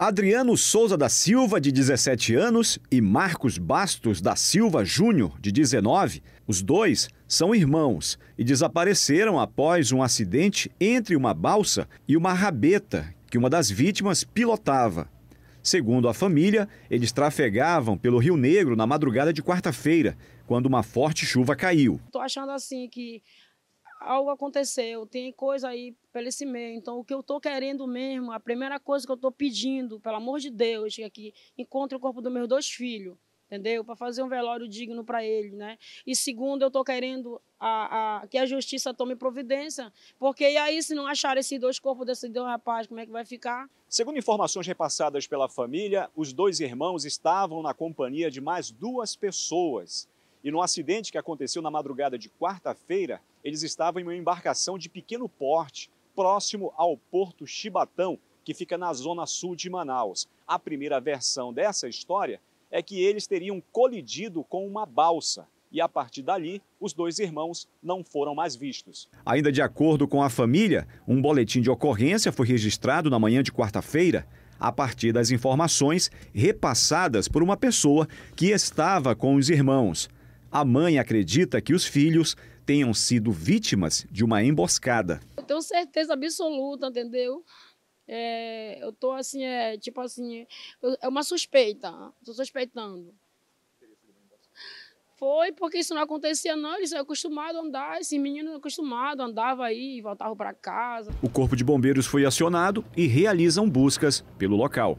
Adriano Souza da Silva, de 17 anos, e Marcos Bastos da Silva Júnior, de 19, os dois são irmãos e desapareceram após um acidente entre uma balsa e uma rabeta que uma das vítimas pilotava. Segundo a família, eles trafegavam pelo Rio Negro na madrugada de quarta-feira, quando uma forte chuva caiu. Estou achando assim que algo aconteceu, tem coisa aí pelo esse meio. Então, o que eu estou querendo mesmo, a primeira coisa que eu estou pedindo, pelo amor de Deus, é que encontre o corpo dos meus dois filhos, entendeu? Para fazer um velório digno para ele, né? E segundo, eu estou querendo a, a, que a justiça tome providência, porque e aí se não achar esses dois corpos desse dois rapaz, como é que vai ficar? Segundo informações repassadas pela família, os dois irmãos estavam na companhia de mais duas pessoas e no acidente que aconteceu na madrugada de quarta-feira, eles estavam em uma embarcação de pequeno porte, próximo ao porto Chibatão, que fica na zona sul de Manaus. A primeira versão dessa história é que eles teriam colidido com uma balsa. E a partir dali, os dois irmãos não foram mais vistos. Ainda de acordo com a família, um boletim de ocorrência foi registrado na manhã de quarta-feira a partir das informações repassadas por uma pessoa que estava com os irmãos a mãe acredita que os filhos tenham sido vítimas de uma emboscada. Eu tenho certeza absoluta, entendeu? É, eu tô assim, é tipo assim, é uma suspeita, tô suspeitando. Foi porque isso não acontecia não, eles são acostumados a andar, esses meninos é acostumados, andava aí e voltavam para casa. O corpo de bombeiros foi acionado e realizam buscas pelo local.